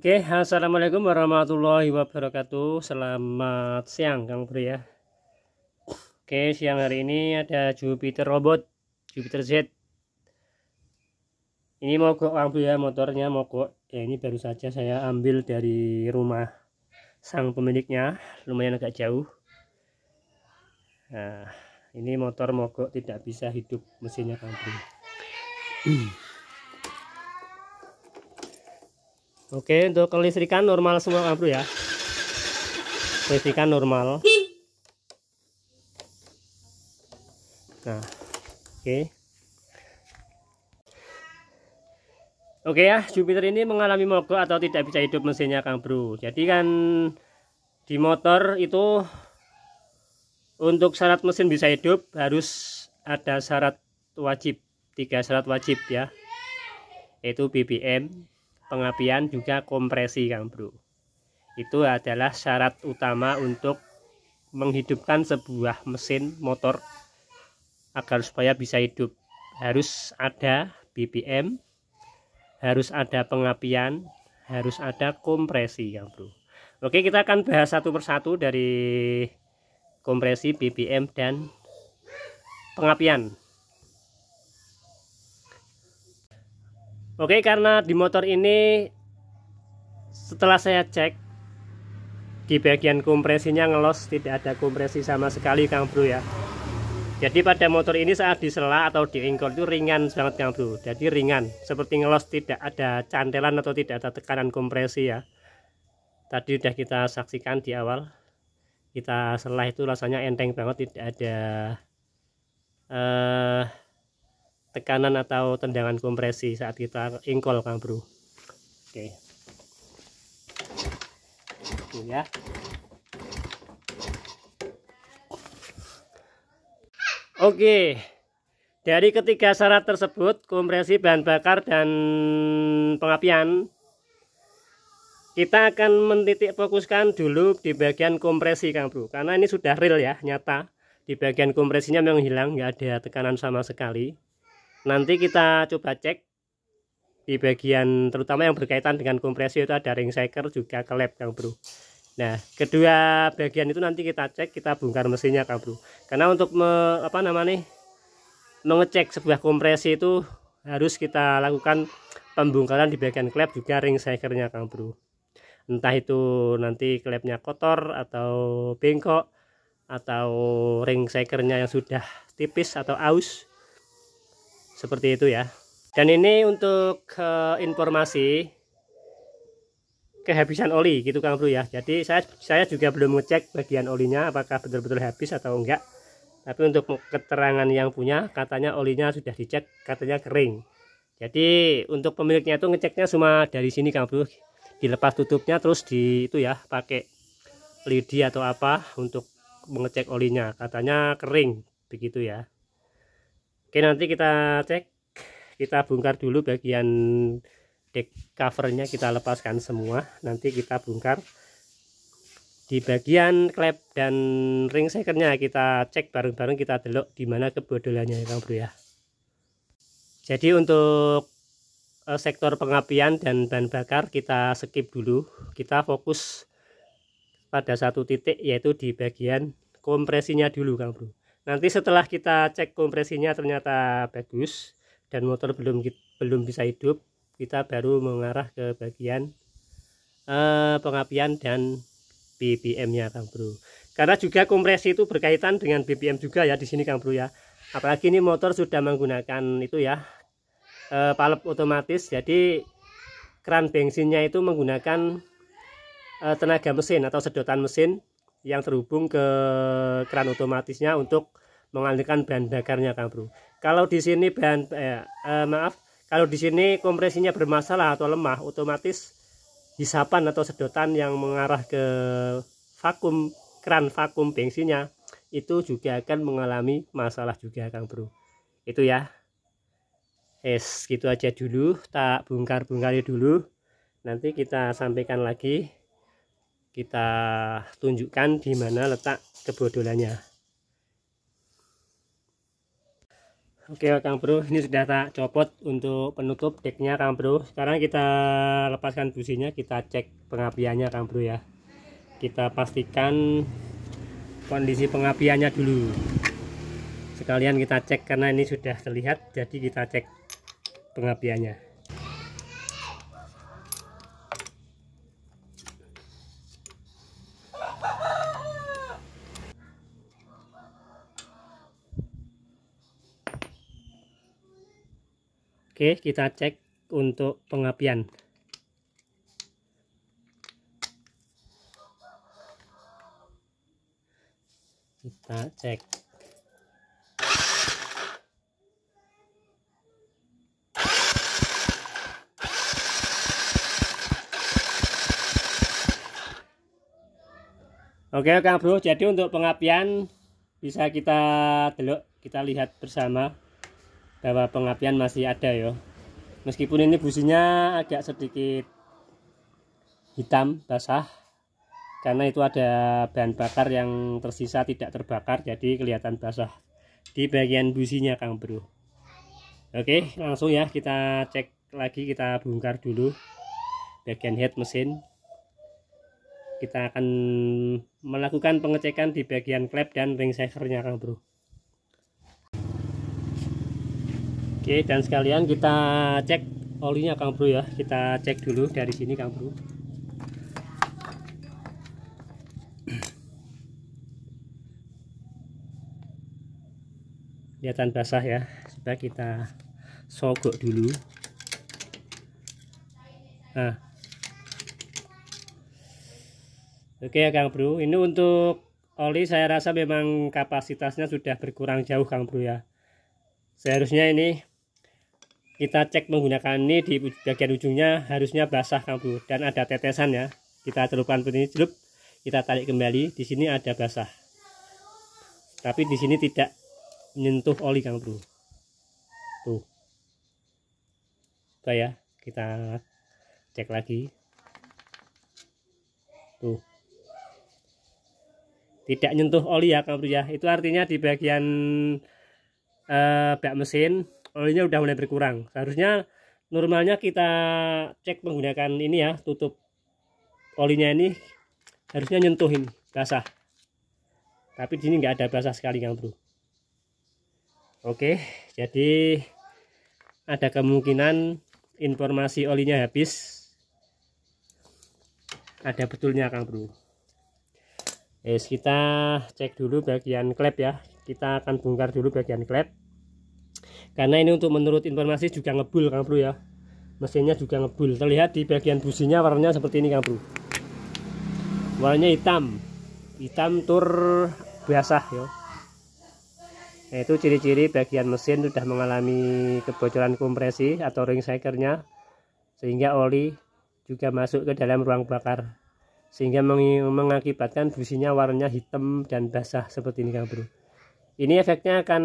Oke, okay, assalamualaikum warahmatullahi wabarakatuh. Selamat siang, Kang Bro ya. Oke, okay, siang hari ini ada Jupiter robot, Jupiter Z. Ini mogok Kang Bro ya, motornya mogok. Ya, ini baru saja saya ambil dari rumah sang pemiliknya, lumayan agak jauh. Nah, ini motor mogok tidak bisa hidup mesinnya Kang Bro. Oke, untuk kelistrikan normal semua kan, Bro ya. Kelistrikan normal. Nah, oke. Okay. Oke ya, Jupiter ini mengalami mogok atau tidak bisa hidup mesinnya Kang Bro. Jadi kan di motor itu untuk syarat mesin bisa hidup harus ada syarat wajib, tiga syarat wajib ya. Itu BBM, pengapian juga kompresi Kang Bro. Itu adalah syarat utama untuk menghidupkan sebuah mesin motor agar supaya bisa hidup. Harus ada BBM, harus ada pengapian, harus ada kompresi Kang Bro. Oke, kita akan bahas satu persatu dari kompresi, BBM dan pengapian. Oke, karena di motor ini setelah saya cek di bagian kompresinya ngelos tidak ada kompresi sama sekali Kang Bro ya. Jadi pada motor ini saat disela atau diengkol itu ringan banget Kang Bro. Jadi ringan, seperti ngelos tidak ada cantelan atau tidak ada tekanan kompresi ya. Tadi sudah kita saksikan di awal. Kita selah itu rasanya enteng banget tidak ada eh tekanan atau tendangan kompresi saat kita ingkol Kang Bro. Oke. Ini ya. Oke. Dari ketiga syarat tersebut, kompresi bahan bakar dan pengapian, kita akan mentitik fokuskan dulu di bagian kompresi Kang Bro. Karena ini sudah real ya, nyata. Di bagian kompresinya memang hilang, nggak ada tekanan sama sekali nanti kita coba cek di bagian terutama yang berkaitan dengan kompresi itu ada ring shaker juga klep Kang Bro Nah, kedua bagian itu nanti kita cek, kita bongkar mesinnya, Kang Bro. Karena untuk me, apa namanya? mengecek sebuah kompresi itu harus kita lakukan pembongkaran di bagian klep juga ring shakernya, Kang Bro. Entah itu nanti klepnya kotor atau bengkok atau ring shakernya yang sudah tipis atau aus seperti itu ya dan ini untuk uh, informasi kehabisan oli gitu Kang Bro ya jadi saya saya juga belum ngecek bagian olinya apakah betul-betul habis atau enggak tapi untuk keterangan yang punya katanya olinya sudah dicek katanya kering jadi untuk pemiliknya itu ngeceknya cuma dari sini Kang Bro dilepas tutupnya terus di itu ya pakai lidi atau apa untuk mengecek olinya katanya kering begitu ya oke nanti kita cek kita bongkar dulu bagian deck covernya kita lepaskan semua nanti kita bongkar di bagian klep dan ring sekernya kita cek bareng-bareng kita delok di mana kebodolannya ya Kang Bro ya jadi untuk eh, sektor pengapian dan bahan bakar kita skip dulu kita fokus pada satu titik yaitu di bagian kompresinya dulu Kang Bro nanti setelah kita cek kompresinya ternyata bagus dan motor belum belum bisa hidup kita baru mengarah ke bagian eh, pengapian dan BBM nya Kang Bro karena juga kompresi itu berkaitan dengan BBM juga ya di sini Kang Bro ya apalagi ini motor sudah menggunakan itu ya eh, palep otomatis jadi keran bensinnya itu menggunakan eh, tenaga mesin atau sedotan mesin yang terhubung ke keran otomatisnya untuk mengalirkan bahan bakarnya Kang Bro. Kalau di sini bahan eh, eh, maaf, kalau di sini kompresinya bermasalah atau lemah, otomatis hisapan atau sedotan yang mengarah ke vakum keran vakum bensinnya itu juga akan mengalami masalah juga Kang Bro. Itu ya. Es gitu aja dulu, tak bongkar-bongkari dulu. Nanti kita sampaikan lagi kita tunjukkan di mana letak kebodolannya oke Kang Bro ini sudah tak copot untuk penutup deknya Kang Bro sekarang kita lepaskan businya kita cek pengapiannya Kang Bro ya kita pastikan kondisi pengapiannya dulu sekalian kita cek karena ini sudah terlihat jadi kita cek pengapiannya Oke, kita cek untuk pengapian. Kita cek. Oke, Kang Bro. Jadi untuk pengapian bisa kita delok, kita lihat bersama bahwa pengapian masih ada ya meskipun ini businya agak sedikit hitam basah karena itu ada bahan bakar yang tersisa tidak terbakar jadi kelihatan basah di bagian businya Kang Bro Oke langsung ya kita cek lagi kita bongkar dulu bagian head mesin kita akan melakukan pengecekan di bagian klep dan ring shakernya Kang Bro Oke dan sekalian kita cek olinya Kang Bro ya kita cek dulu dari sini Kang Bro kelihatan basah ya sudah kita sogok dulu nah oke ya Kang Bro ini untuk oli saya rasa memang kapasitasnya sudah berkurang jauh Kang Bro ya seharusnya ini kita cek menggunakan ini di bagian ujungnya harusnya basah Kang Bro dan ada tetesan ya kita celupkan ini celup kita tarik kembali di sini ada basah tapi di sini tidak menyentuh oli Kang Bro tuh oke ya kita cek lagi tuh tidak nyentuh oli ya Kang Bro ya itu artinya di bagian eh, bak mesin Olinya udah mulai berkurang seharusnya normalnya kita cek menggunakan ini ya tutup olinya ini harusnya nyentuhin basah tapi di sini nggak ada basah sekali kang bro oke jadi ada kemungkinan informasi olinya habis ada betulnya kang bro yes, kita cek dulu bagian klep ya kita akan bongkar dulu bagian klep karena ini untuk menurut informasi juga ngebul Kang Bro ya mesinnya juga ngebul terlihat di bagian businya warnanya seperti ini Kang Bro warnanya hitam hitam tur basah ya nah, itu ciri-ciri bagian mesin sudah mengalami kebocoran kompresi atau ring shakernya sehingga oli juga masuk ke dalam ruang bakar sehingga mengakibatkan businya warnanya hitam dan basah seperti ini Kang Bro ini efeknya akan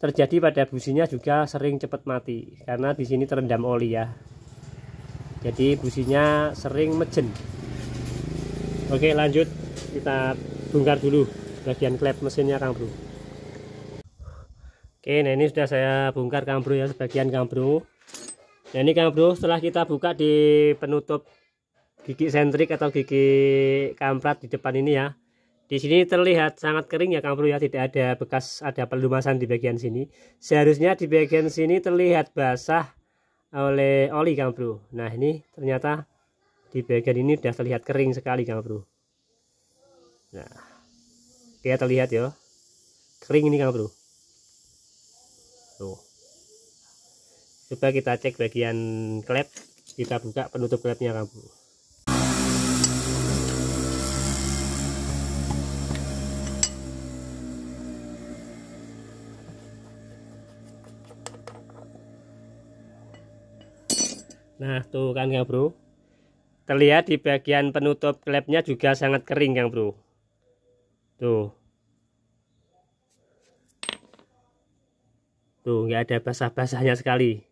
terjadi pada businya juga sering cepat mati karena di sini terendam oli ya jadi businya sering mejen oke lanjut kita bongkar dulu bagian klep mesinnya Kang Bro oke nah ini sudah saya bongkar Kang Bro ya sebagian Kang Bro nah ini Kang Bro setelah kita buka di penutup gigi sentrik atau gigi kamprat di depan ini ya di sini terlihat sangat kering ya kang Bro ya tidak ada bekas ada pelumasan di bagian sini. Seharusnya di bagian sini terlihat basah oleh oli kang bro. Nah ini ternyata di bagian ini sudah terlihat kering sekali kang bro. Nah dia terlihat ya kering ini kang bro. Tuh. Coba kita cek bagian klep kita buka penutup klepnya kang bro. Nah, tuh kan Kang Bro. Terlihat di bagian penutup klepnya juga sangat kering Kang Bro. Tuh. Tuh, nggak ada basah-basahnya sekali.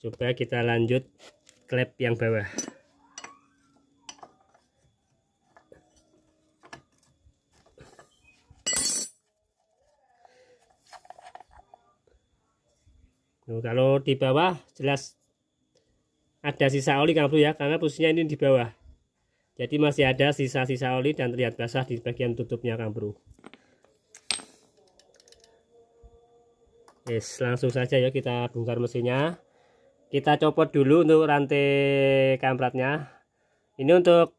Coba kita lanjut klep yang bawah. kalau di bawah jelas ada sisa oli Kang ya karena posisinya ini di bawah. Jadi masih ada sisa-sisa oli dan terlihat basah di bagian tutupnya Kang Bro. Yes, langsung saja ya kita bongkar mesinnya. Kita copot dulu untuk rantai kampratnya. Ini untuk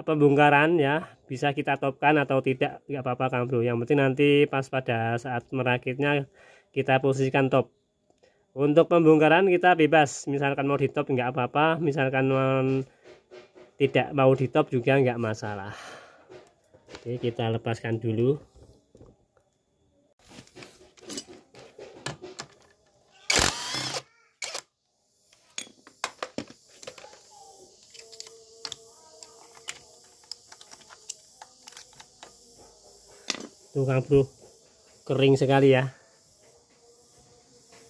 pembongkaran ya bisa kita topkan atau tidak nggak apa-apa Kang Bro yang penting nanti pas pada saat merakitnya kita posisikan top untuk pembongkaran kita bebas misalkan mau di top nggak apa-apa misalkan mau, tidak mau di top juga nggak masalah oke kita lepaskan dulu tuh kang bro kering sekali ya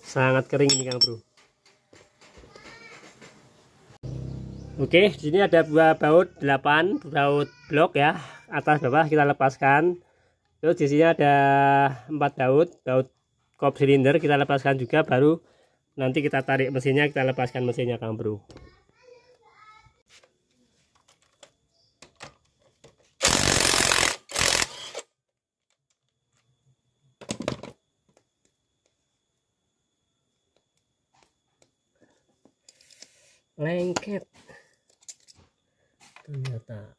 sangat kering ini Kang Bro Oke, di sini ada buah baut 8, baut blok ya. Atas bawah kita lepaskan. Terus di sini ada empat baut, baut kop silinder kita lepaskan juga baru nanti kita tarik mesinnya, kita lepaskan mesinnya Kang Bro. lengket ternyata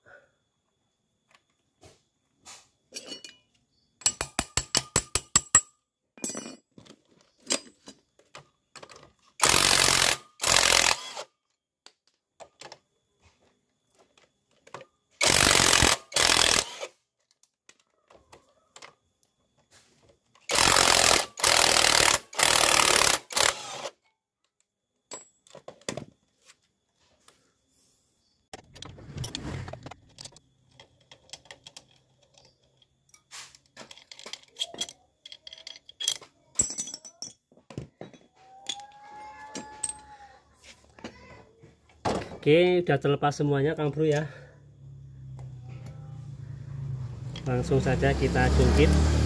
Oke, sudah terlepas semuanya Kang Bro ya. Langsung saja kita jungkit.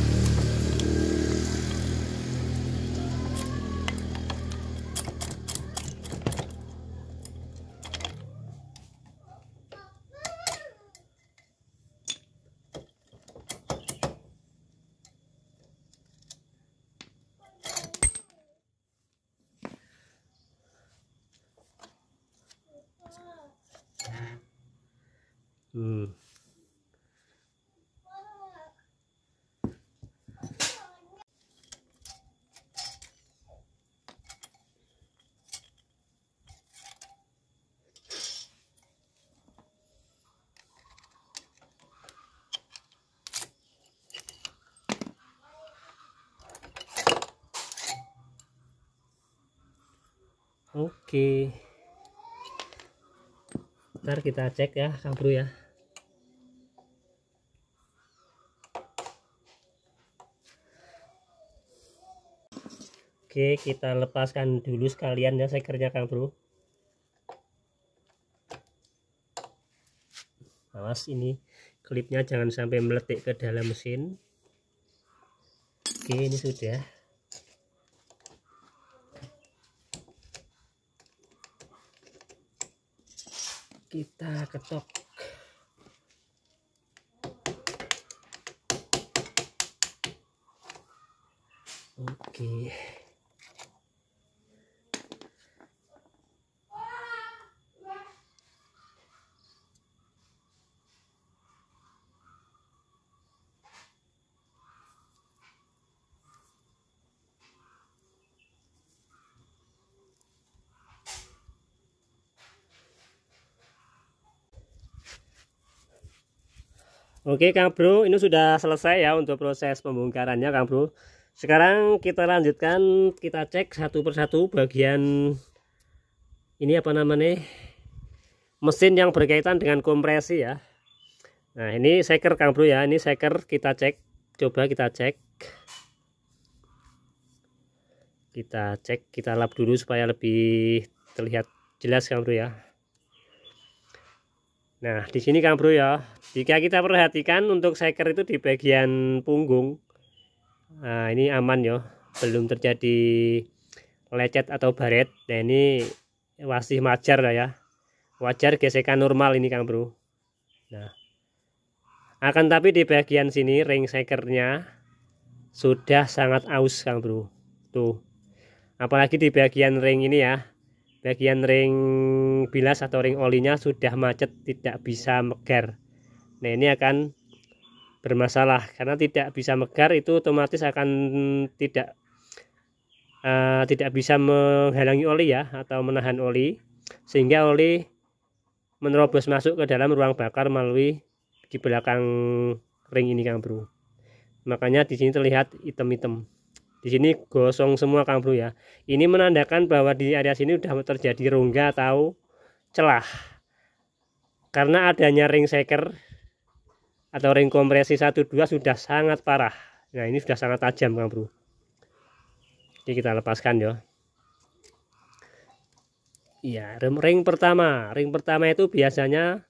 Oke. ntar kita cek ya Kang Bro ya Oke kita lepaskan dulu sekalian ya kerja Kang Bro awas ini klipnya jangan sampai meletik ke dalam mesin Oke ini sudah kita ketok oke okay. Oke Kang Bro, ini sudah selesai ya untuk proses pembongkarannya Kang Bro. Sekarang kita lanjutkan, kita cek satu persatu bagian ini apa namanya mesin yang berkaitan dengan kompresi ya. Nah ini seker Kang Bro ya, ini seker kita cek, coba kita cek. Kita cek, kita lap dulu supaya lebih terlihat jelas Kang Bro ya. Nah, di sini Kang Bro ya, jika kita perhatikan untuk seker itu di bagian punggung. Nah, ini aman ya, belum terjadi lecet atau baret. Nah, ini masih wajar lah ya. Wajar gesekan normal ini Kang Bro. Nah, akan tapi di bagian sini ring sekernya sudah sangat aus Kang Bro. Tuh. Apalagi di bagian ring ini ya bagian ring bilas atau ring olinya sudah macet tidak bisa megar nah ini akan bermasalah karena tidak bisa megar itu otomatis akan tidak uh, tidak bisa menghalangi oli ya atau menahan oli sehingga oli menerobos masuk ke dalam ruang bakar melalui di belakang ring ini Kang Bro. Makanya di sini terlihat item-item di sini gosong semua Kang Bro ya. Ini menandakan bahwa di area sini sudah terjadi rongga atau celah. Karena adanya ring seker atau ring kompresi 12 sudah sangat parah. Nah, ini sudah sangat tajam Kang Bro. Jadi kita lepaskan ya. Iya, ring pertama. Ring pertama itu biasanya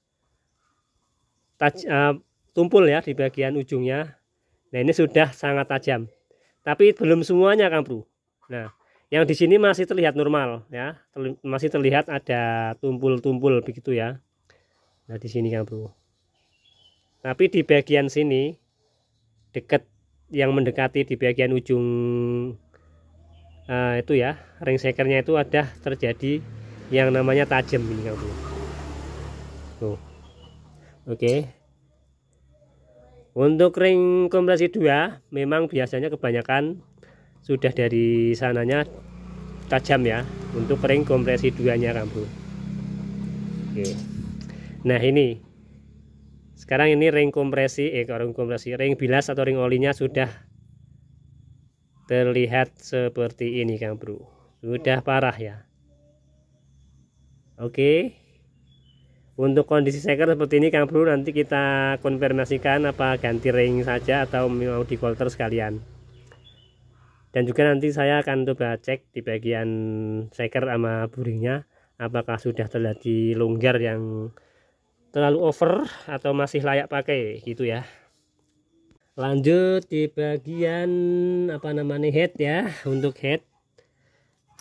eh, tumpul ya di bagian ujungnya. Nah, ini sudah sangat tajam. Tapi belum semuanya Kang Bro. Nah, yang di sini masih terlihat normal ya. Terli masih terlihat ada tumpul-tumpul begitu ya. Nah, di sini Kang Bro. Tapi di bagian sini dekat yang mendekati di bagian ujung uh, itu ya, ring sekernya itu ada terjadi yang namanya tajam ini Kang Bro. Tuh. Oke. Okay. Untuk ring kompresi 2 memang biasanya kebanyakan sudah dari sananya tajam ya untuk ring kompresi 2 nya rambu. Oke. Nah ini sekarang ini ring kompresi eh ring kompresi ring bilas atau ring olinya sudah terlihat seperti ini kan bro sudah parah ya oke okay untuk kondisi seker seperti ini Kang Bro nanti kita konfirmasikan apa ganti ring saja atau mau di coulter sekalian dan juga nanti saya akan coba cek di bagian seker sama buringnya apakah sudah terjadi longgar yang terlalu over atau masih layak pakai gitu ya lanjut di bagian apa namanya head ya untuk head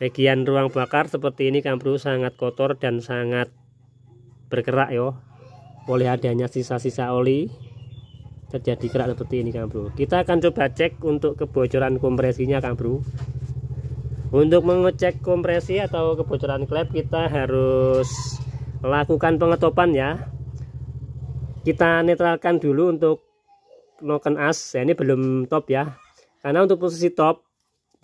bagian ruang bakar seperti ini Kang Bro sangat kotor dan sangat bergerak yo oleh adanya sisa-sisa oli terjadi gerak seperti ini kan bro kita akan coba cek untuk kebocoran kompresinya kan bro untuk mengecek kompresi atau kebocoran klep kita harus lakukan pengetopan ya kita netralkan dulu untuk noken as ya, ini belum top ya karena untuk posisi top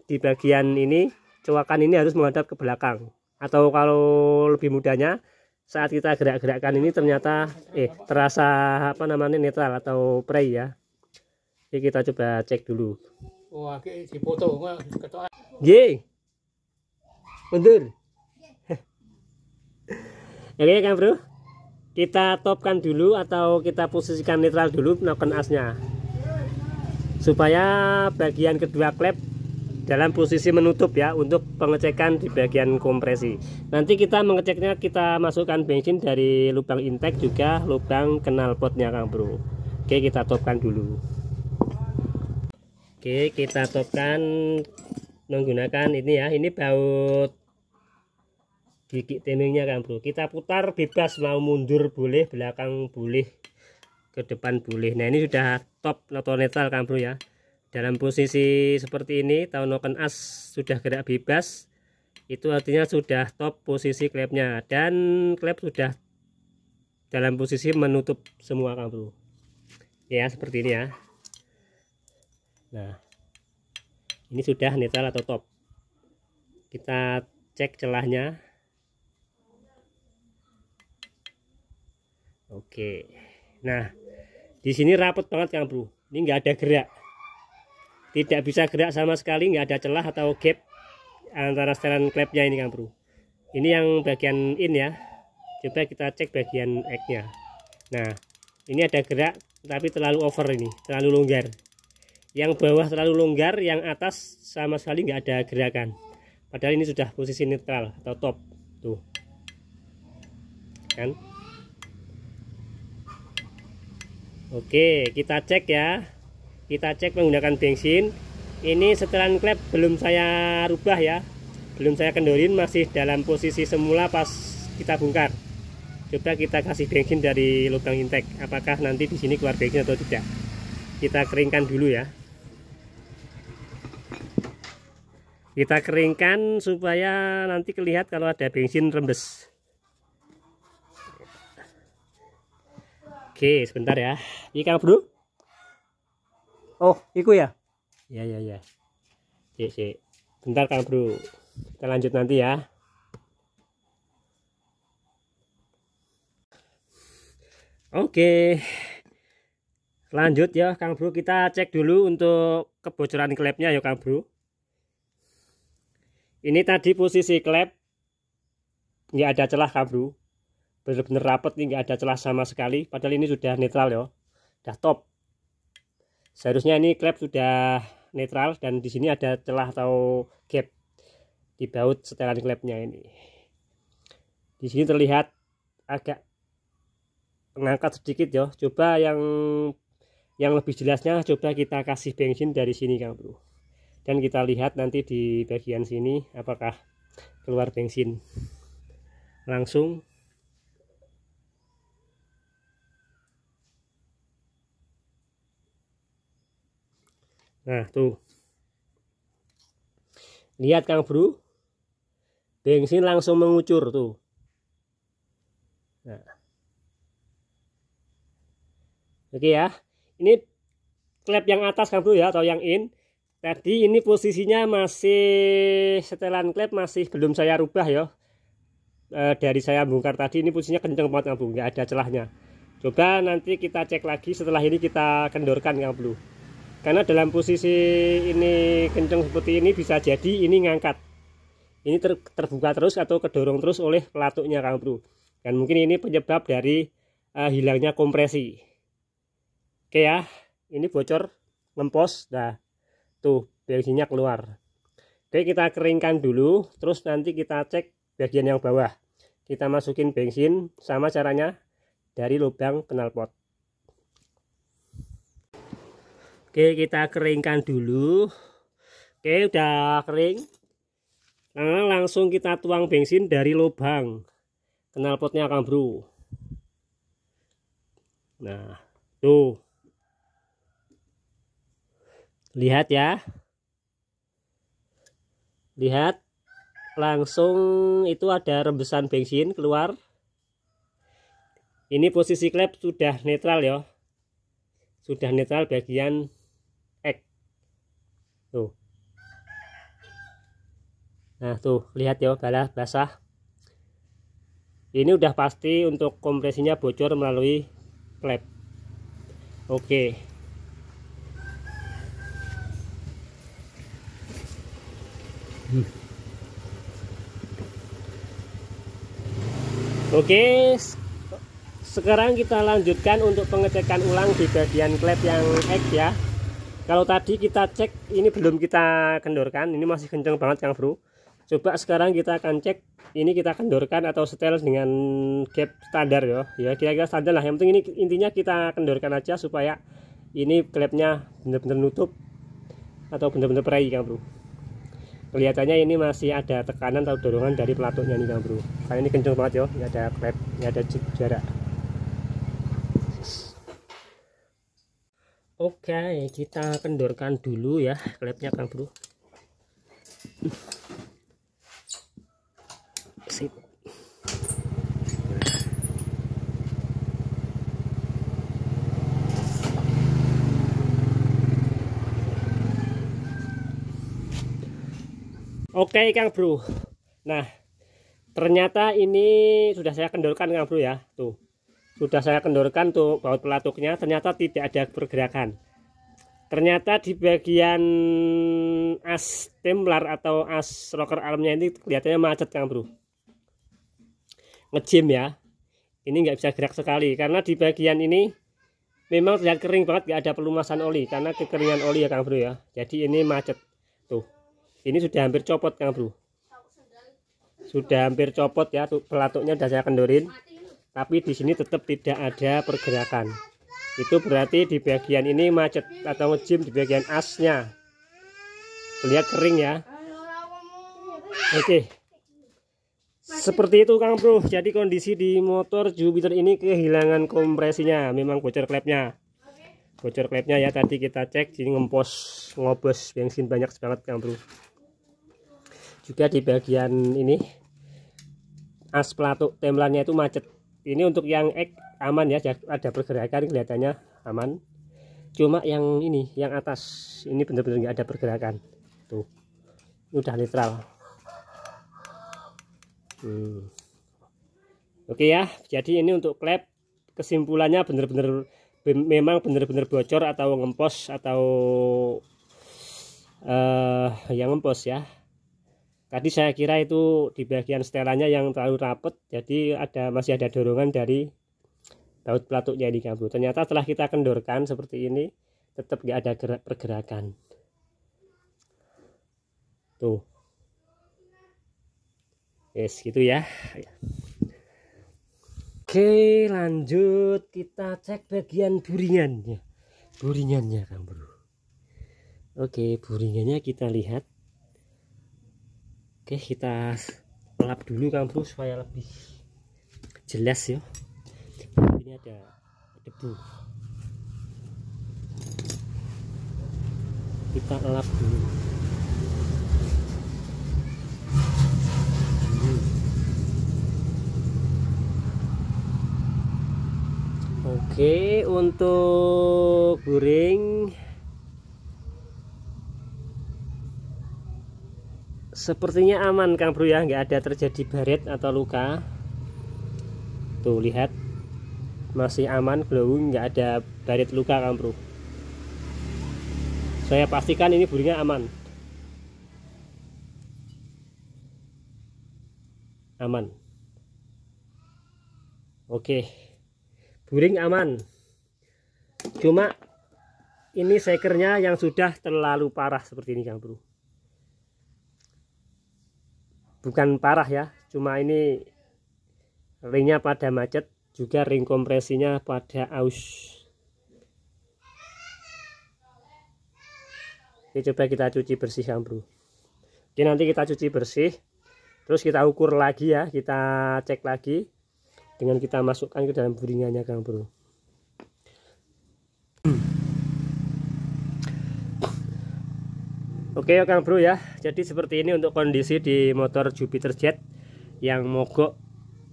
di bagian ini coakan ini harus menghadap ke belakang atau kalau lebih mudahnya saat kita gerak-gerakkan ini ternyata eh terasa apa namanya netral atau prey ya jadi kita coba cek dulu oke foto mundur oke kan bro kita topkan dulu atau kita posisikan netral dulu noken asnya supaya bagian kedua klep dalam posisi menutup ya untuk pengecekan di bagian kompresi nanti kita mengeceknya kita masukkan bensin dari lubang intake juga lubang kenal potnya Kang Bro oke kita topkan dulu oke kita topkan menggunakan ini ya ini baut gigi timingnya Kang Bro kita putar bebas mau mundur boleh belakang boleh ke depan boleh nah ini sudah top atau netral Kang Bro ya dalam posisi seperti ini taunoken as sudah gerak bebas itu artinya sudah top posisi klepnya dan klep sudah dalam posisi menutup semua kabel ya seperti ini ya nah ini sudah netral atau top kita cek celahnya oke nah di sini rapat banget kang bro ini nggak ada gerak tidak bisa gerak sama sekali nggak ada celah atau gap antara setelan klepnya ini Kang Bro ini yang bagian in ya coba kita cek bagian X nya nah ini ada gerak tapi terlalu over ini terlalu longgar yang bawah terlalu longgar yang atas sama sekali nggak ada gerakan padahal ini sudah posisi netral atau top tuh kan oke kita cek ya kita cek menggunakan bensin ini setelan klep belum saya rubah ya belum saya kendorin masih dalam posisi semula pas kita bongkar coba kita kasih bensin dari lubang intake apakah nanti di sini keluar bensin atau tidak kita keringkan dulu ya kita keringkan supaya nanti kelihatan kalau ada bensin rembes oke sebentar ya ini kan bro oh iku ya ya ya ya Si si, bentar kang bro kita lanjut nanti ya Oke, lanjut ya Kang Bro. Kita cek dulu untuk kebocoran klepnya ya Kang Bro. Ini tadi posisi klep nggak ada celah Kang Bro. Benar-benar rapet nih nggak ada celah sama sekali. Padahal ini sudah netral ya, sudah top seharusnya ini klep sudah netral dan di sini ada celah atau gap di baut setelan klepnya ini di sini terlihat agak mengangkat sedikit ya coba yang yang lebih jelasnya coba kita kasih bensin dari sini kang bro dan kita lihat nanti di bagian sini apakah keluar bensin langsung Nah, tuh. Lihat Kang Bro. Bensin langsung mengucur tuh. Nah. Oke ya. Ini klep yang atas Kang Bro ya atau yang in. Tadi ini posisinya masih setelan klep masih belum saya rubah ya. E, dari saya bongkar tadi ini posisinya kenceng banget Kang Bro, nggak ada celahnya. Coba nanti kita cek lagi setelah ini kita kendorkan Kang Bro karena dalam posisi ini kenceng seperti ini bisa jadi ini ngangkat ini ter, terbuka terus atau kedorong terus oleh pelatuknya kang bro dan mungkin ini penyebab dari uh, hilangnya kompresi oke ya ini bocor ngempos dah tuh bensinnya keluar oke kita keringkan dulu terus nanti kita cek bagian yang bawah kita masukin bensin sama caranya dari lubang knalpot Oke, kita keringkan dulu. Oke, udah kering. Nah, langsung kita tuang bensin dari lubang knalpotnya bro Nah, tuh. Lihat ya. Lihat langsung itu ada rembesan bensin keluar. Ini posisi klep sudah netral ya. Sudah netral bagian nah tuh lihat ya balas basah ini udah pasti untuk kompresinya bocor melalui klep. oke hmm. oke sekarang kita lanjutkan untuk pengecekan ulang di bagian klep yang X ya kalau tadi kita cek ini belum kita kendorkan ini masih kenceng banget yang Bro coba sekarang kita akan cek ini kita kendorkan atau setel dengan gap standar yo ya kira-kira standar lah yang penting ini intinya kita kendorkan aja supaya ini klepnya benar-benar nutup atau benar-benar perai kan bro kelihatannya ini masih ada tekanan atau dorongan dari pelatuknya nih kan bro karena ini kenceng banget yo ini ada klep ini ada jarak oke okay, kita kendorkan dulu ya klepnya kan bro sip Oke Kang Bro. Nah, ternyata ini sudah saya kendorkan Kang Bro ya. Tuh. Sudah saya kendorkan tuh baut pelatuknya ternyata tidak ada pergerakan. Ternyata di bagian as templar atau as rocker armnya ini kelihatannya macet Kang Bro ngejim ya ini nggak bisa gerak sekali karena di bagian ini memang terlihat kering banget nggak ada pelumasan oli karena kekeringan oli ya Kang Bro ya jadi ini macet tuh ini sudah hampir copot Kang Bro sudah hampir copot ya tuh pelatuknya sudah saya kendorin tapi di sini tetap tidak ada pergerakan itu berarti di bagian ini macet atau ngejim di bagian asnya terlihat kering ya oke okay. Seperti itu Kang Bro. Jadi kondisi di motor Jupiter ini kehilangan kompresinya, memang bocor klepnya. Bocor klepnya ya tadi kita cek sini ngempos ngobos bensin banyak banget Kang Bro. Juga di bagian ini as pelatuk temblannya itu macet. Ini untuk yang X aman ya, ada pergerakan kelihatannya aman. Cuma yang ini, yang atas ini benar-benar nggak ada pergerakan. Tuh. Ini udah netral hmm. oke ya jadi ini untuk klep kesimpulannya bener-bener memang benar-benar bocor atau ngempos atau uh, eh, yang ngempos ya tadi saya kira itu di bagian setelannya yang terlalu rapet jadi ada masih ada dorongan dari daun pelatuknya di kabel. ternyata setelah kita kendorkan seperti ini tetap gak ada pergerakan tuh Yes, gitu ya. Oke, lanjut kita cek bagian buringannya. Buringannya kang Bro. Oke, buringannya kita lihat. Oke, kita lap dulu kang Bro, supaya lebih jelas ya. Ini ada debu. Kita lap dulu. Oke, untuk guring sepertinya aman Kang Bro ya, nggak ada terjadi baret atau luka. Tuh lihat, masih aman, belum nggak ada baret luka Kang Bro. Saya pastikan ini burungnya aman. Aman. Oke. Buring aman. Cuma ini sekernya yang sudah terlalu parah seperti ini Kang Bro. Bukan parah ya, cuma ini ringnya pada macet, juga ring kompresinya pada aus. Oke, coba kita cuci bersih Kang Bro. Oke, nanti kita cuci bersih. Terus kita ukur lagi ya, kita cek lagi dengan kita masukkan ke dalam buringannya Kang Bro Oke okay, Kang Bro ya jadi seperti ini untuk kondisi di motor Jupiter Jet yang mogok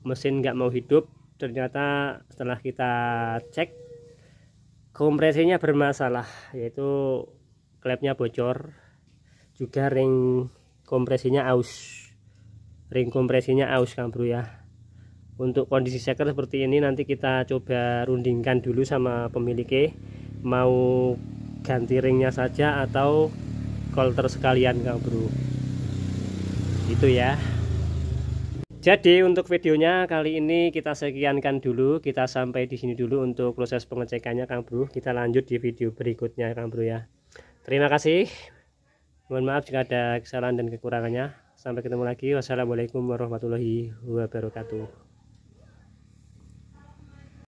mesin nggak mau hidup ternyata setelah kita cek kompresinya bermasalah yaitu klepnya bocor juga ring kompresinya aus ring kompresinya aus Kang Bro ya untuk kondisi seker seperti ini nanti kita coba rundingkan dulu sama pemiliknya mau ganti ringnya saja atau kolter sekalian kang bro itu ya jadi untuk videonya kali ini kita sekiankan dulu kita sampai di sini dulu untuk proses pengecekannya kang bro kita lanjut di video berikutnya kang bro ya terima kasih mohon maaf jika ada kesalahan dan kekurangannya sampai ketemu lagi wassalamualaikum warahmatullahi wabarakatuh